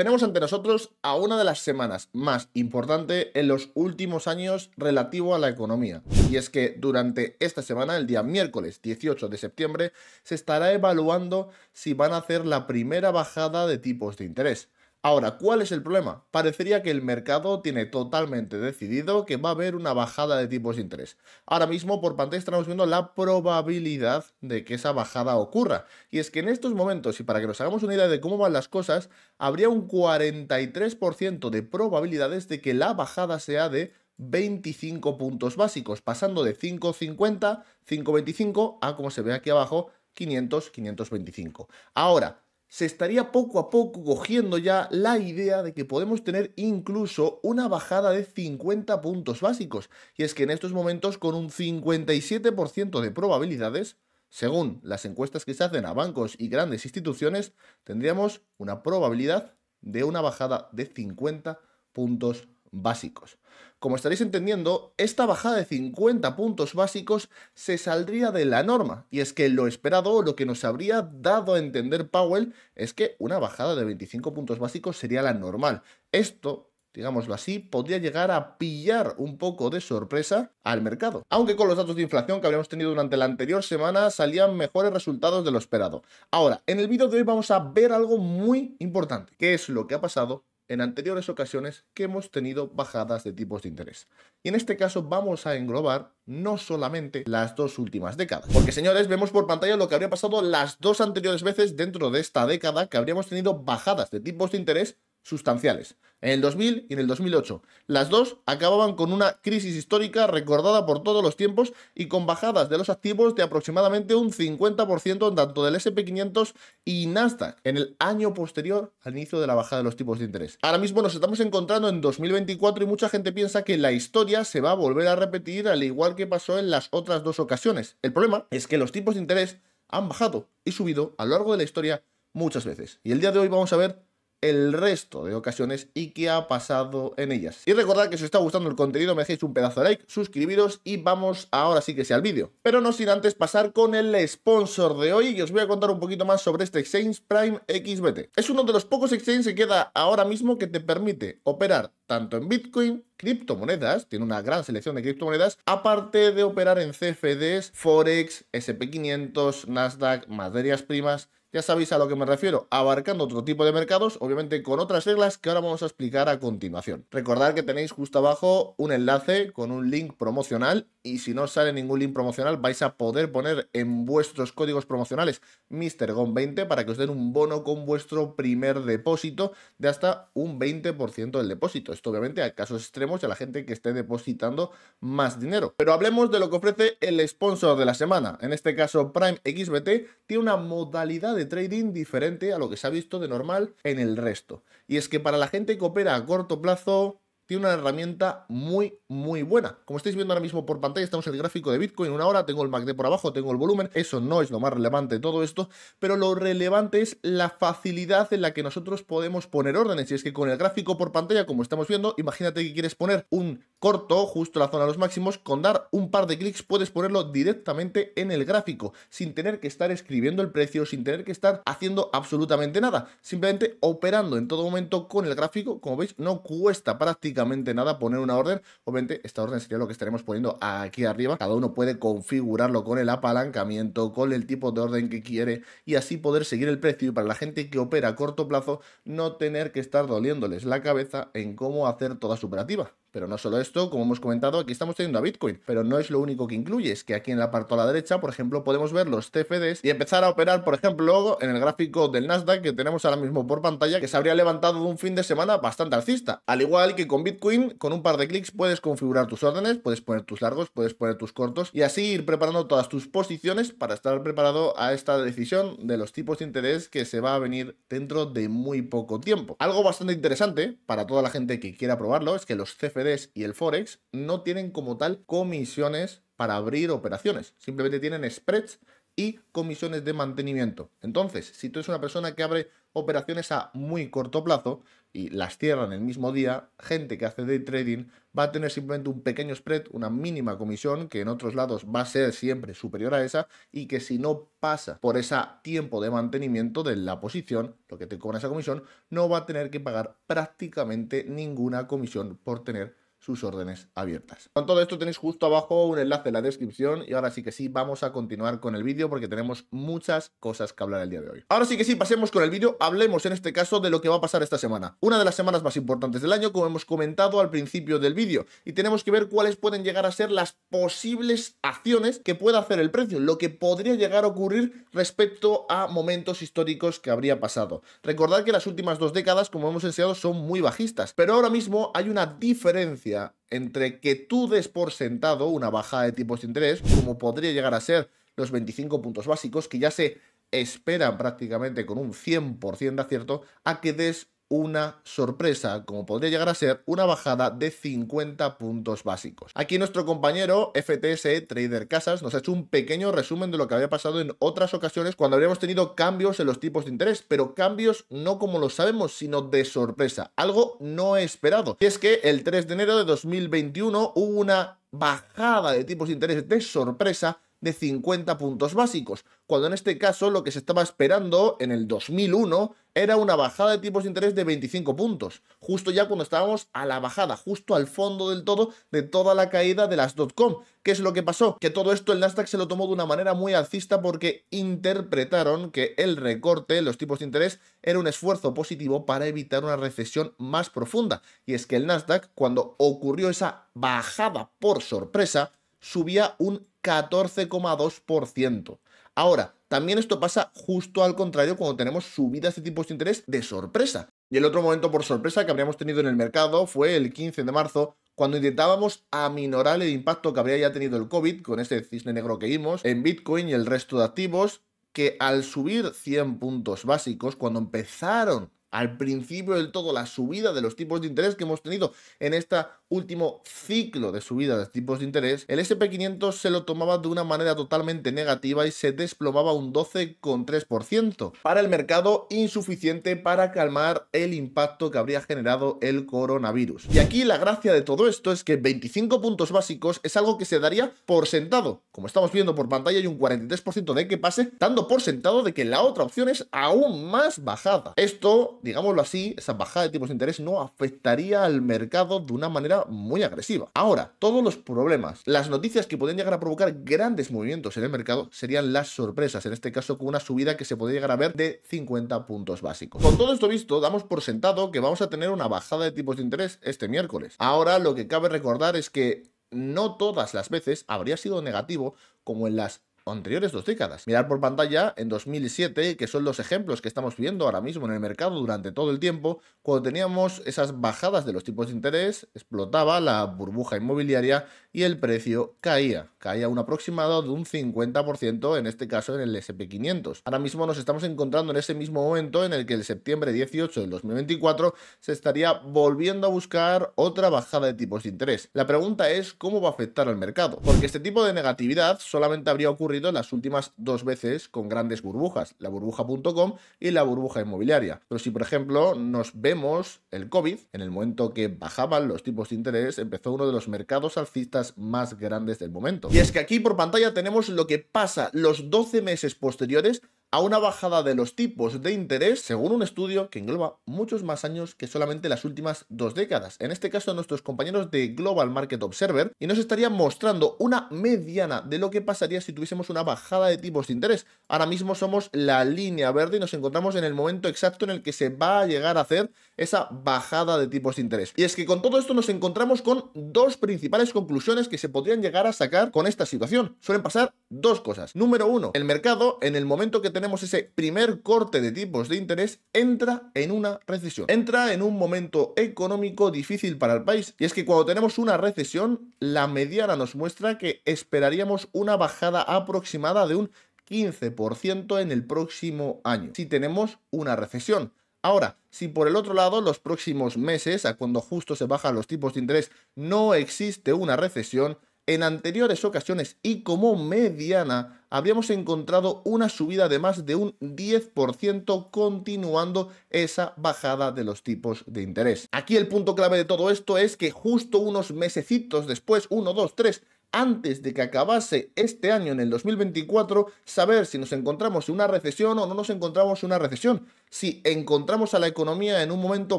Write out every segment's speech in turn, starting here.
Tenemos ante nosotros a una de las semanas más importantes en los últimos años relativo a la economía. Y es que durante esta semana, el día miércoles 18 de septiembre, se estará evaluando si van a hacer la primera bajada de tipos de interés. Ahora, ¿cuál es el problema? Parecería que el mercado tiene totalmente decidido que va a haber una bajada de tipos de interés. Ahora mismo por pantalla estamos viendo la probabilidad de que esa bajada ocurra. Y es que en estos momentos, y para que nos hagamos una idea de cómo van las cosas, habría un 43% de probabilidades de que la bajada sea de 25 puntos básicos, pasando de 5,50, 5,25 a, como se ve aquí abajo, 500, 525. Ahora, se estaría poco a poco cogiendo ya la idea de que podemos tener incluso una bajada de 50 puntos básicos. Y es que en estos momentos con un 57% de probabilidades, según las encuestas que se hacen a bancos y grandes instituciones, tendríamos una probabilidad de una bajada de 50 puntos básicos. Como estaréis entendiendo, esta bajada de 50 puntos básicos se saldría de la norma, y es que lo esperado, lo que nos habría dado a entender Powell, es que una bajada de 25 puntos básicos sería la normal. Esto digámoslo así, podría llegar a pillar un poco de sorpresa al mercado. Aunque con los datos de inflación que habíamos tenido durante la anterior semana salían mejores resultados de lo esperado. Ahora, en el vídeo de hoy vamos a ver algo muy importante, que es lo que ha pasado en anteriores ocasiones que hemos tenido bajadas de tipos de interés. Y en este caso vamos a englobar no solamente las dos últimas décadas. Porque señores, vemos por pantalla lo que habría pasado las dos anteriores veces dentro de esta década que habríamos tenido bajadas de tipos de interés sustanciales, en el 2000 y en el 2008. Las dos acababan con una crisis histórica recordada por todos los tiempos y con bajadas de los activos de aproximadamente un 50% tanto del SP500 y Nasdaq en el año posterior al inicio de la bajada de los tipos de interés. Ahora mismo nos estamos encontrando en 2024 y mucha gente piensa que la historia se va a volver a repetir al igual que pasó en las otras dos ocasiones. El problema es que los tipos de interés han bajado y subido a lo largo de la historia muchas veces. Y el día de hoy vamos a ver el resto de ocasiones y qué ha pasado en ellas. Y recordad que si os está gustando el contenido me dejéis un pedazo de like, suscribiros y vamos ahora sí que sea el vídeo. Pero no sin antes pasar con el sponsor de hoy y os voy a contar un poquito más sobre este Exchange Prime XBT. Es uno de los pocos exchanges que queda ahora mismo que te permite operar tanto en Bitcoin, criptomonedas, tiene una gran selección de criptomonedas, aparte de operar en CFDs, Forex, SP500, Nasdaq, materias primas, ya sabéis a lo que me refiero, abarcando otro tipo de mercados, obviamente con otras reglas que ahora vamos a explicar a continuación. Recordad que tenéis justo abajo un enlace con un link promocional y si no sale ningún link promocional vais a poder poner en vuestros códigos promocionales MrGon20 para que os den un bono con vuestro primer depósito de hasta un 20% del depósito. Esto obviamente a casos extremos y a la gente que esté depositando más dinero. Pero hablemos de lo que ofrece el sponsor de la semana. En este caso Prime XBT tiene una modalidad de trading diferente a lo que se ha visto de normal en el resto. Y es que para la gente que opera a corto plazo, una herramienta muy, muy buena. Como estáis viendo ahora mismo por pantalla, estamos en el gráfico de Bitcoin, una hora, tengo el MACD por abajo, tengo el volumen, eso no es lo más relevante de todo esto, pero lo relevante es la facilidad en la que nosotros podemos poner órdenes, y es que con el gráfico por pantalla, como estamos viendo, imagínate que quieres poner un corto justo la zona de los máximos, con dar un par de clics puedes ponerlo directamente en el gráfico, sin tener que estar escribiendo el precio, sin tener que estar haciendo absolutamente nada, simplemente operando en todo momento con el gráfico, como veis, no cuesta prácticamente nada poner una orden. Obviamente, esta orden sería lo que estaremos poniendo aquí arriba. Cada uno puede configurarlo con el apalancamiento, con el tipo de orden que quiere y así poder seguir el precio. Y para la gente que opera a corto plazo, no tener que estar doliéndoles la cabeza en cómo hacer toda su operativa. Pero no solo esto, como hemos comentado, aquí estamos teniendo a Bitcoin, pero no es lo único que incluye, es que aquí en la parte a la derecha, por ejemplo, podemos ver los CFDs y empezar a operar, por ejemplo, en el gráfico del Nasdaq que tenemos ahora mismo por pantalla, que se habría levantado de un fin de semana bastante alcista. Al igual que con Bitcoin, con un par de clics puedes configurar tus órdenes, puedes poner tus largos, puedes poner tus cortos y así ir preparando todas tus posiciones para estar preparado a esta decisión de los tipos de interés que se va a venir dentro de muy poco tiempo. Algo bastante interesante para toda la gente que quiera probarlo es que los CFDs y el Forex no tienen como tal comisiones para abrir operaciones, simplemente tienen spreads y comisiones de mantenimiento. Entonces, si tú eres una persona que abre operaciones a muy corto plazo y las cierra en el mismo día, gente que hace day trading va a tener simplemente un pequeño spread, una mínima comisión que en otros lados va a ser siempre superior a esa y que si no pasa por ese tiempo de mantenimiento de la posición, lo que te cobra esa comisión, no va a tener que pagar prácticamente ninguna comisión por tener sus órdenes abiertas. Con todo esto tenéis justo abajo un enlace en la descripción y ahora sí que sí vamos a continuar con el vídeo porque tenemos muchas cosas que hablar el día de hoy. Ahora sí que sí, pasemos con el vídeo, hablemos en este caso de lo que va a pasar esta semana. Una de las semanas más importantes del año, como hemos comentado al principio del vídeo, y tenemos que ver cuáles pueden llegar a ser las posibles acciones que pueda hacer el precio, lo que podría llegar a ocurrir respecto a momentos históricos que habría pasado. Recordad que las últimas dos décadas, como hemos enseñado, son muy bajistas, pero ahora mismo hay una diferencia entre que tú des por sentado una bajada de tipos de interés, como podría llegar a ser los 25 puntos básicos, que ya se esperan prácticamente con un 100% de acierto, a que des una sorpresa, como podría llegar a ser una bajada de 50 puntos básicos. Aquí nuestro compañero FTS Trader Casas nos ha hecho un pequeño resumen de lo que había pasado en otras ocasiones cuando habríamos tenido cambios en los tipos de interés, pero cambios no como lo sabemos, sino de sorpresa, algo no esperado. Y es que el 3 de enero de 2021 hubo una bajada de tipos de interés de sorpresa de 50 puntos básicos, cuando en este caso lo que se estaba esperando en el 2001 era una bajada de tipos de interés de 25 puntos, justo ya cuando estábamos a la bajada, justo al fondo del todo de toda la caída de las .com. ¿Qué es lo que pasó? Que todo esto el Nasdaq se lo tomó de una manera muy alcista porque interpretaron que el recorte los tipos de interés era un esfuerzo positivo para evitar una recesión más profunda. Y es que el Nasdaq, cuando ocurrió esa bajada por sorpresa, subía un 14,2%. Ahora, también esto pasa justo al contrario cuando tenemos subidas de este tipos de interés de sorpresa. Y el otro momento por sorpresa que habríamos tenido en el mercado fue el 15 de marzo, cuando intentábamos aminorar el impacto que habría ya tenido el COVID con este cisne negro que vimos en Bitcoin y el resto de activos, que al subir 100 puntos básicos, cuando empezaron al principio del todo la subida de los tipos de interés que hemos tenido en este último ciclo de subida de tipos de interés, el SP500 se lo tomaba de una manera totalmente negativa y se desplomaba un 12,3%. Para el mercado, insuficiente para calmar el impacto que habría generado el coronavirus. Y aquí la gracia de todo esto es que 25 puntos básicos es algo que se daría por sentado. Como estamos viendo por pantalla, hay un 43% de que pase, dando por sentado de que la otra opción es aún más bajada. Esto digámoslo así, esa bajada de tipos de interés no afectaría al mercado de una manera muy agresiva. Ahora, todos los problemas, las noticias que pueden llegar a provocar grandes movimientos en el mercado serían las sorpresas, en este caso con una subida que se puede llegar a ver de 50 puntos básicos. Con todo esto visto, damos por sentado que vamos a tener una bajada de tipos de interés este miércoles. Ahora, lo que cabe recordar es que no todas las veces habría sido negativo como en las anteriores dos décadas. Mirar por pantalla en 2007, que son los ejemplos que estamos viendo ahora mismo en el mercado durante todo el tiempo, cuando teníamos esas bajadas de los tipos de interés, explotaba la burbuja inmobiliaria y el precio caía, caía un aproximado de un 50% en este caso en el SP500. Ahora mismo nos estamos encontrando en ese mismo momento en el que el septiembre 18 del 2024 se estaría volviendo a buscar otra bajada de tipos de interés. La pregunta es cómo va a afectar al mercado, porque este tipo de negatividad solamente habría ocurrido las últimas dos veces con grandes burbujas, la burbuja.com y la burbuja inmobiliaria. Pero si por ejemplo nos vemos el COVID, en el momento que bajaban los tipos de interés, empezó uno de los mercados alcistas más grandes del momento. Y es que aquí por pantalla tenemos lo que pasa los 12 meses posteriores a una bajada de los tipos de interés, según un estudio que engloba muchos más años que solamente las últimas dos décadas. En este caso, nuestros compañeros de Global Market Observer, y nos estarían mostrando una mediana de lo que pasaría si tuviésemos una bajada de tipos de interés. Ahora mismo somos la línea verde y nos encontramos en el momento exacto en el que se va a llegar a hacer esa bajada de tipos de interés. Y es que con todo esto nos encontramos con dos principales conclusiones que se podrían llegar a sacar con esta situación. Suelen pasar dos cosas. Número uno, el mercado, en el momento que tenemos tenemos ese primer corte de tipos de interés, entra en una recesión. Entra en un momento económico difícil para el país. Y es que cuando tenemos una recesión, la mediana nos muestra que esperaríamos una bajada aproximada de un 15% en el próximo año, si tenemos una recesión. Ahora, si por el otro lado, los próximos meses, a cuando justo se bajan los tipos de interés, no existe una recesión, en anteriores ocasiones y como mediana habríamos encontrado una subida de más de un 10% continuando esa bajada de los tipos de interés. Aquí el punto clave de todo esto es que justo unos mesecitos después, 1, 2, 3, antes de que acabase este año en el 2024 saber si nos encontramos en una recesión o no nos encontramos en una recesión, si encontramos a la economía en un momento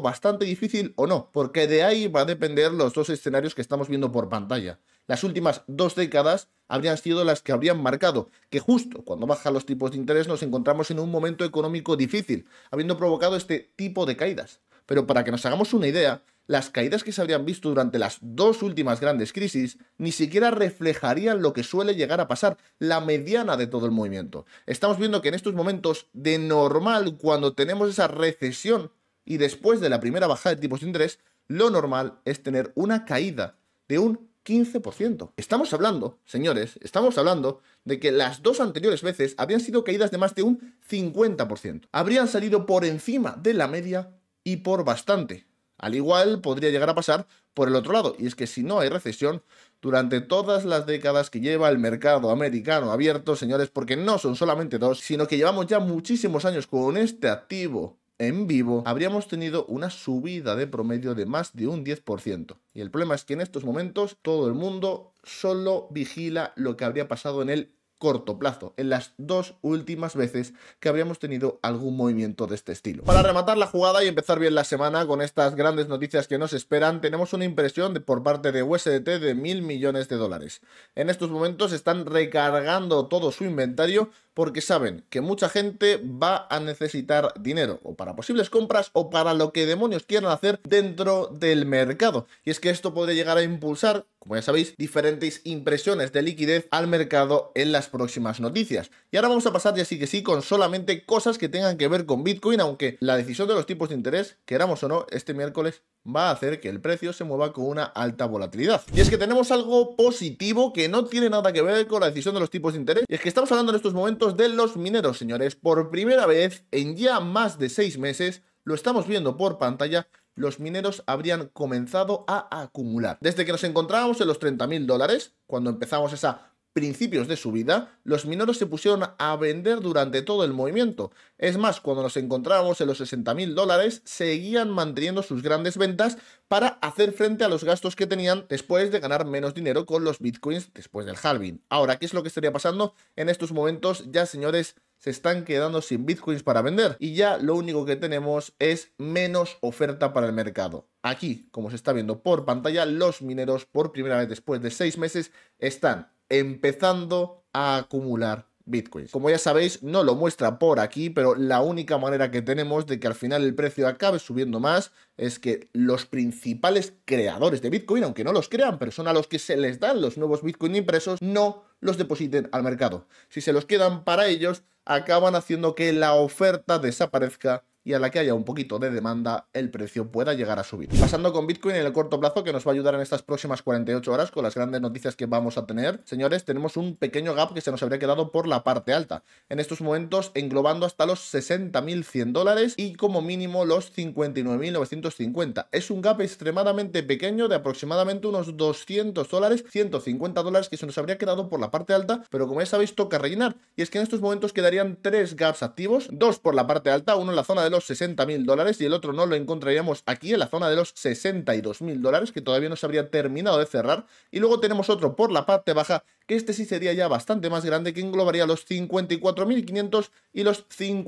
bastante difícil o no, porque de ahí va a depender los dos escenarios que estamos viendo por pantalla. Las últimas dos décadas habrían sido las que habrían marcado que justo cuando bajan los tipos de interés nos encontramos en un momento económico difícil, habiendo provocado este tipo de caídas. Pero para que nos hagamos una idea, las caídas que se habrían visto durante las dos últimas grandes crisis ni siquiera reflejarían lo que suele llegar a pasar, la mediana de todo el movimiento. Estamos viendo que en estos momentos, de normal, cuando tenemos esa recesión y después de la primera bajada de tipos de interés, lo normal es tener una caída de un 15%. Estamos hablando, señores, estamos hablando de que las dos anteriores veces habían sido caídas de más de un 50%. Habrían salido por encima de la media y por bastante. Al igual podría llegar a pasar por el otro lado, y es que si no hay recesión, durante todas las décadas que lleva el mercado americano abierto, señores, porque no son solamente dos, sino que llevamos ya muchísimos años con este activo en vivo, habríamos tenido una subida de promedio de más de un 10%. Y el problema es que en estos momentos todo el mundo solo vigila lo que habría pasado en el corto plazo, en las dos últimas veces que habríamos tenido algún movimiento de este estilo. Para rematar la jugada y empezar bien la semana con estas grandes noticias que nos esperan, tenemos una impresión por parte de USDT de mil millones de dólares. En estos momentos están recargando todo su inventario porque saben que mucha gente va a necesitar dinero o para posibles compras o para lo que demonios quieran hacer dentro del mercado. Y es que esto podría llegar a impulsar, como ya sabéis, diferentes impresiones de liquidez al mercado en las próximas noticias. Y ahora vamos a pasar ya sí que sí con solamente cosas que tengan que ver con Bitcoin, aunque la decisión de los tipos de interés, queramos o no, este miércoles va a hacer que el precio se mueva con una alta volatilidad. Y es que tenemos algo positivo que no tiene nada que ver con la decisión de los tipos de interés. Y es que estamos hablando en estos momentos de los mineros, señores. Por primera vez en ya más de seis meses, lo estamos viendo por pantalla, los mineros habrían comenzado a acumular. Desde que nos encontrábamos en los 30.000 dólares, cuando empezamos esa principios de su vida, los mineros se pusieron a vender durante todo el movimiento. Es más, cuando nos encontrábamos en los 60.000 mil dólares, seguían manteniendo sus grandes ventas para hacer frente a los gastos que tenían después de ganar menos dinero con los bitcoins después del halving. Ahora, ¿qué es lo que estaría pasando? En estos momentos ya, señores, se están quedando sin bitcoins para vender y ya lo único que tenemos es menos oferta para el mercado. Aquí, como se está viendo por pantalla, los mineros por primera vez después de seis meses están empezando a acumular bitcoins. Como ya sabéis, no lo muestra por aquí, pero la única manera que tenemos de que al final el precio acabe subiendo más es que los principales creadores de bitcoin, aunque no los crean, pero son a los que se les dan los nuevos bitcoin impresos, no los depositen al mercado. Si se los quedan para ellos, acaban haciendo que la oferta desaparezca y a la que haya un poquito de demanda, el precio pueda llegar a subir. Pasando con Bitcoin en el corto plazo, que nos va a ayudar en estas próximas 48 horas con las grandes noticias que vamos a tener, señores, tenemos un pequeño gap que se nos habría quedado por la parte alta. En estos momentos englobando hasta los 60.100 dólares y como mínimo los 59.950. Es un gap extremadamente pequeño de aproximadamente unos 200 dólares, 150 dólares que se nos habría quedado por la parte alta, pero como ya sabéis toca rellenar. Y es que en estos momentos quedarían tres gaps activos, dos por la parte alta, uno en la zona de los 60 mil dólares y el otro no lo encontraríamos aquí en la zona de los 62 mil dólares que todavía no se habría terminado de cerrar y luego tenemos otro por la parte baja que este sí sería ya bastante más grande que englobaría los 54.500 y los mil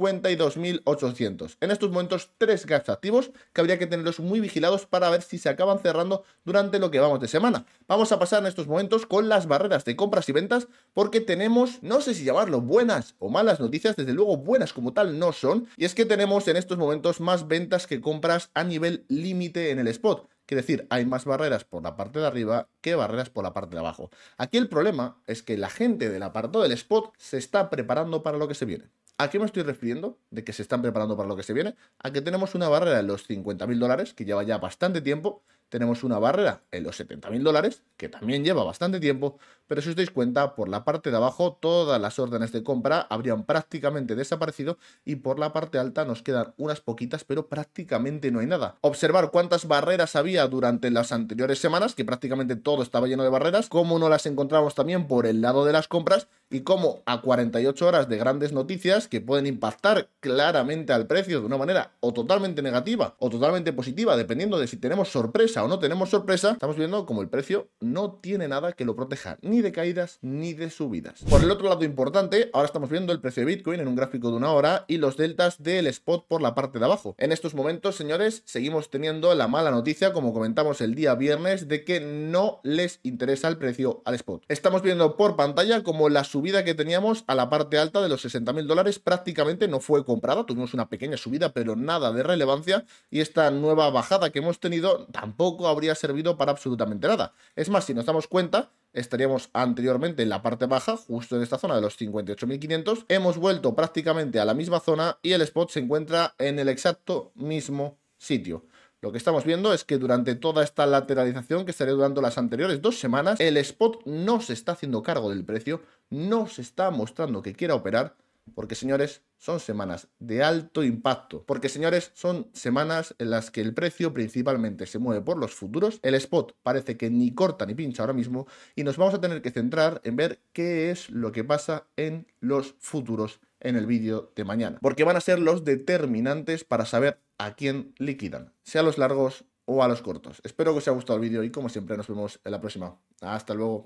52.800. En estos momentos tres gaps activos que habría que tenerlos muy vigilados para ver si se acaban cerrando durante lo que vamos de semana. Vamos a pasar en estos momentos con las barreras de compras y ventas porque tenemos, no sé si llamarlo buenas o malas noticias, desde luego buenas como tal no son, y es que tenemos en estos momentos más ventas que compras a nivel límite en el spot. que decir, hay más barreras por la parte de arriba que barreras por la parte de abajo. Aquí el problema es que la gente del apartado del spot se está preparando para lo que se viene. ¿A qué me estoy refiriendo? De que se están preparando para lo que se viene. A que tenemos una barrera en los 50.000 dólares, que lleva ya bastante tiempo. Tenemos una barrera en los 70.000 dólares, que también lleva bastante tiempo. Pero si os dais cuenta, por la parte de abajo todas las órdenes de compra habrían prácticamente desaparecido y por la parte alta nos quedan unas poquitas, pero prácticamente no hay nada. Observar cuántas barreras había durante las anteriores semanas, que prácticamente todo estaba lleno de barreras, cómo no las encontramos también por el lado de las compras y como a 48 horas de grandes noticias que pueden impactar claramente al precio de una manera o totalmente negativa o totalmente positiva, dependiendo de si tenemos sorpresa o no tenemos sorpresa, estamos viendo como el precio no tiene nada que lo proteja ni de caídas ni de subidas. Por el otro lado importante, ahora estamos viendo el precio de Bitcoin en un gráfico de una hora y los deltas del spot por la parte de abajo. En estos momentos, señores, seguimos teniendo la mala noticia, como comentamos el día viernes, de que no les interesa el precio al spot. Estamos viendo por pantalla como las subida que teníamos a la parte alta de los 60.000 dólares prácticamente no fue comprada, tuvimos una pequeña subida pero nada de relevancia y esta nueva bajada que hemos tenido tampoco habría servido para absolutamente nada. Es más, si nos damos cuenta, estaríamos anteriormente en la parte baja, justo en esta zona de los 58.500, hemos vuelto prácticamente a la misma zona y el spot se encuentra en el exacto mismo sitio. Lo que estamos viendo es que durante toda esta lateralización que estaré durando las anteriores dos semanas, el spot no se está haciendo cargo del precio, no se está mostrando que quiera operar, porque señores, son semanas de alto impacto, porque señores, son semanas en las que el precio principalmente se mueve por los futuros, el spot parece que ni corta ni pincha ahora mismo y nos vamos a tener que centrar en ver qué es lo que pasa en los futuros en el vídeo de mañana, porque van a ser los determinantes para saber a quién liquidan, sea los largos o a los cortos. Espero que os haya gustado el vídeo y como siempre nos vemos en la próxima. Hasta luego.